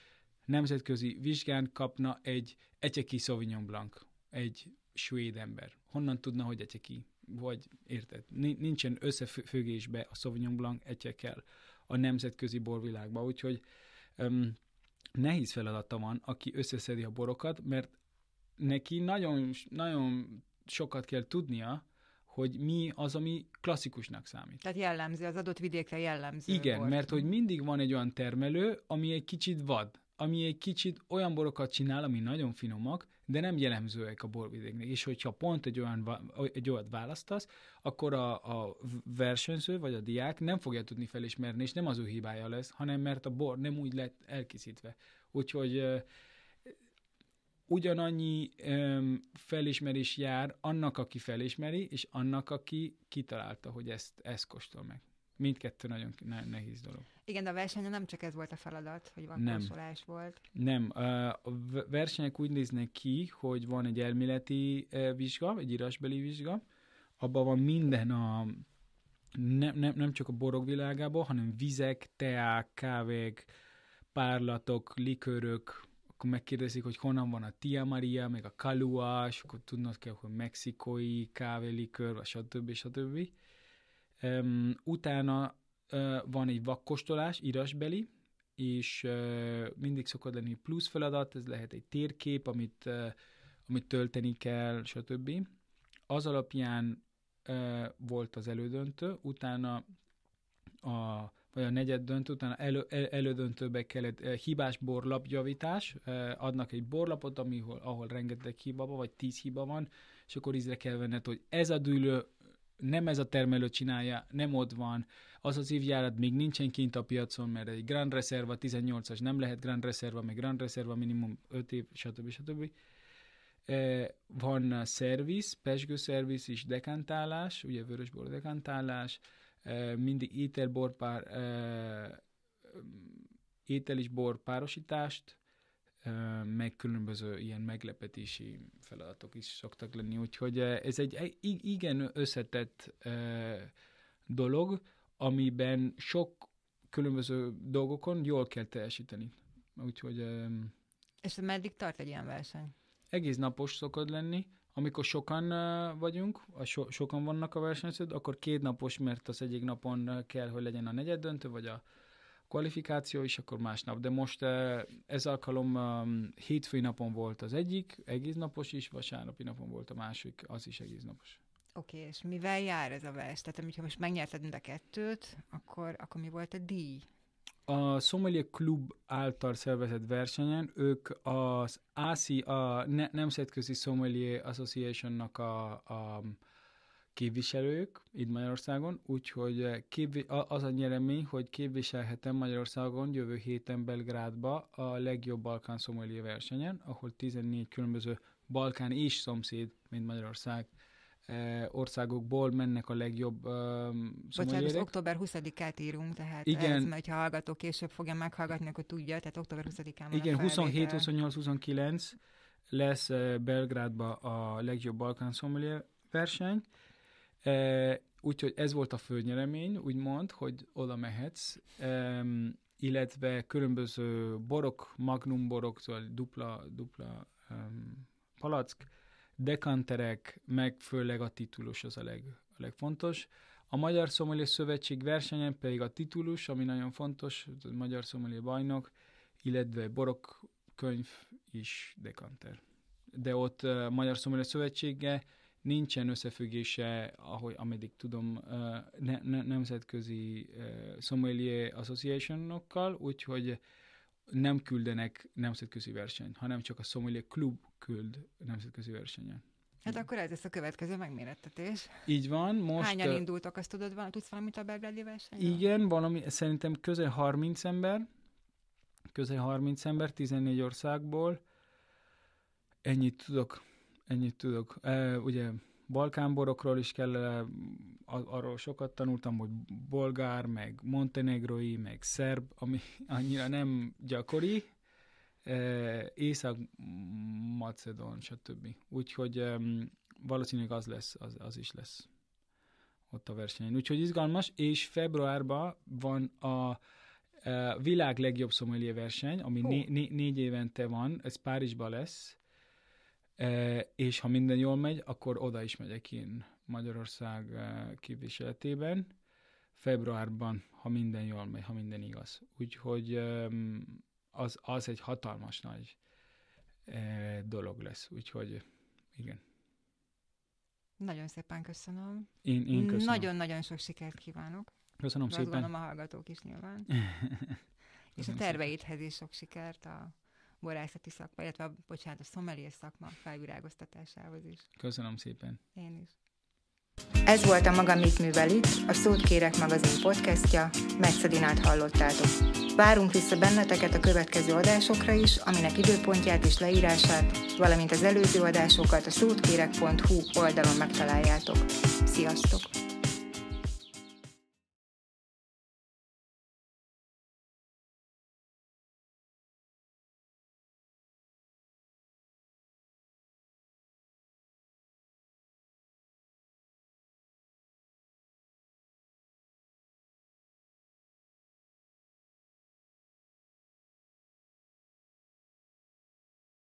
[SPEAKER 2] nemzetközi vizsgán kapna egy egyeki Sauvignon Blanc, egy svéd ember. Honnan tudna, hogy egyeki? Vagy érted? Nincsen összefüggésbe a Sauvignon Blanc egyekkel a nemzetközi borvilágba, úgyhogy um, nehéz feladata van, aki összeszedi a borokat, mert neki nagyon, nagyon sokat kell tudnia, hogy mi az, ami klasszikusnak számít.
[SPEAKER 1] Tehát jellemző, az adott vidékre jellemző. Igen, volt.
[SPEAKER 2] mert hogy mindig van egy olyan termelő, ami egy kicsit vad, ami egy kicsit olyan borokat csinál, ami nagyon finomak, de nem jellemzőek a borvidéknek. És hogyha pont egy, olyan, egy olyat választasz, akkor a, a versenyző vagy a diák nem fogja tudni felismerni, és nem az ő hibája lesz, hanem mert a bor nem úgy lett elkészítve. Úgyhogy ugyanannyi öm, felismerés jár annak, aki felismeri, és annak, aki kitalálta, hogy ezt, ezt kóstol meg. Mindkettő nagyon nehéz dolog.
[SPEAKER 1] Igen, de a versenyen nem csak ez volt a feladat, hogy van nem. kóstolás volt.
[SPEAKER 2] Nem. A versenyek úgy néznek ki, hogy van egy elméleti e, vizsga, egy írásbeli vizsga, abban van minden a nem, nem, nem csak a borok világában, hanem vizek, teák, kávék, párlatok, likörök, akkor megkérdezik, hogy honnan van a Tia Maria, meg a Kalua, és akkor tudnod kell, hogy mexikói kávélikör, stb. stb. Um, utána uh, van egy vakkostolás, írásbeli, és uh, mindig szokott lenni plusz feladat, ez lehet egy térkép, amit, uh, amit tölteni kell, stb. Az alapján uh, volt az elődöntő, utána a vagy a negyed döntő, utána elő, el, elődöntőbe kellett eh, hibás borlapjavítás, eh, adnak egy borlapot, amihol, ahol rengeteg hiba van, vagy tíz hiba van, és akkor ízre kell venned, hogy ez a dűlő nem ez a termelő csinálja, nem ott van, az az évjárat még nincsen kint a piacon, mert egy Grand Reserva 18-as nem lehet Grand Reserva, meg Grand Reserva minimum 5 év, stb. stb. Eh, van szerviz, pesgő szerviz és dekantálás, ugye vörösbor dekantálás, mindig ételbor pár, étel és bor párosítást, meg különböző ilyen meglepetési feladatok is szoktak lenni. Úgyhogy ez egy igen összetett dolog, amiben sok különböző dolgokon jól kell teljesíteni. Úgyhogy...
[SPEAKER 1] És meddig tart egy ilyen verseny?
[SPEAKER 2] Egész napos szokott lenni, amikor sokan vagyunk, a so, sokan vannak a versenyződ, akkor két napos, mert az egyik napon kell, hogy legyen a negyed döntő, vagy a kvalifikáció, és akkor másnap. De most ez alkalom hétfői napon volt az egyik, egész napos is, vasárnapi napon volt a másik, az is egész napos.
[SPEAKER 1] Oké, okay, és mivel jár ez a vers? Tehát, hogyha most megnyerted mind a kettőt, akkor, akkor mi volt a díj?
[SPEAKER 2] a Somalia Klub által szervezett versenyen ők az ASI, a ne- Nemzetközi association Associationnak a, a képviselők itt Magyarországon, úgyhogy képvi- az a nyeremény, hogy képviselhetem Magyarországon jövő héten Belgrádba a legjobb Balkán Sommelier versenyen, ahol 14 különböző Balkán és szomszéd, mint Magyarország E, országokból mennek a legjobb Bocsánat, az
[SPEAKER 1] október 20-át írunk, tehát igen, ez, mert ha hallgató később fogja meghallgatni, akkor tudja, tehát október 20-án Igen, 27, 28,
[SPEAKER 2] 29 lesz Belgrádban a legjobb Balkán sommelier verseny, e, úgyhogy ez volt a főnyeremény, úgymond, hogy oda mehetsz, illetve különböző borok, magnum boroktól dupla, dupla palack, dekanterek, meg főleg a titulus az a, leg, a legfontos. A Magyar Szomolé Szövetség versenyen pedig a titulus, ami nagyon fontos, a Magyar Szomolé bajnok, illetve borok könyv is dekanter. De ott a Magyar Szomolé Szövetsége nincsen összefüggése, ahogy ameddig tudom, ne, ne, nemzetközi Sommelier Association-okkal, úgyhogy nem küldenek nemzetközi versenyt, hanem csak a Sommelier Klub, küld nemzetközi versenyen.
[SPEAKER 1] Hát akkor ez lesz a következő megmérettetés.
[SPEAKER 2] Így van. Most, Hányan uh,
[SPEAKER 1] indultak, azt tudod, van, tudsz valamit a belgrádi versenyre?
[SPEAKER 2] Igen, valami, szerintem közel 30 ember, közel 30 ember, 14 országból. Ennyit tudok, ennyit tudok. E, ugye Balkánborokról is kell, arról sokat tanultam, hogy bolgár, meg montenegrói, meg szerb, ami annyira nem gyakori, Észak-Macedon, stb. Úgyhogy valószínűleg az lesz, az, az is lesz ott a versenyen. Úgyhogy izgalmas, és februárban van a világ legjobb szomélié verseny, ami oh. né, né, négy évente van, ez Párizsban lesz, és ha minden jól megy, akkor oda is megyek én Magyarország képviseletében, februárban, ha minden jól megy, ha minden igaz. Úgyhogy az, az egy hatalmas nagy e, dolog lesz. Úgyhogy igen.
[SPEAKER 1] Nagyon szépen köszönöm. Én, én köszönöm. Nagyon-nagyon sok sikert kívánok. Köszönöm Azt szépen. gondolom a hallgatók is nyilván. <laughs> És a terveidhez is sok sikert a borászati szakma, illetve, bocsánat, a szomelier szakma felvirágoztatásához is.
[SPEAKER 2] Köszönöm szépen.
[SPEAKER 1] Én is. Ez volt a Maga Mit művel itt, a Szót Kérek magazin podcastja, Metszadinát hallottátok. Várunk vissza benneteket a következő adásokra is, aminek időpontját és leírását, valamint az előző adásokat a szótkérek.hu oldalon megtaláljátok. Sziasztok!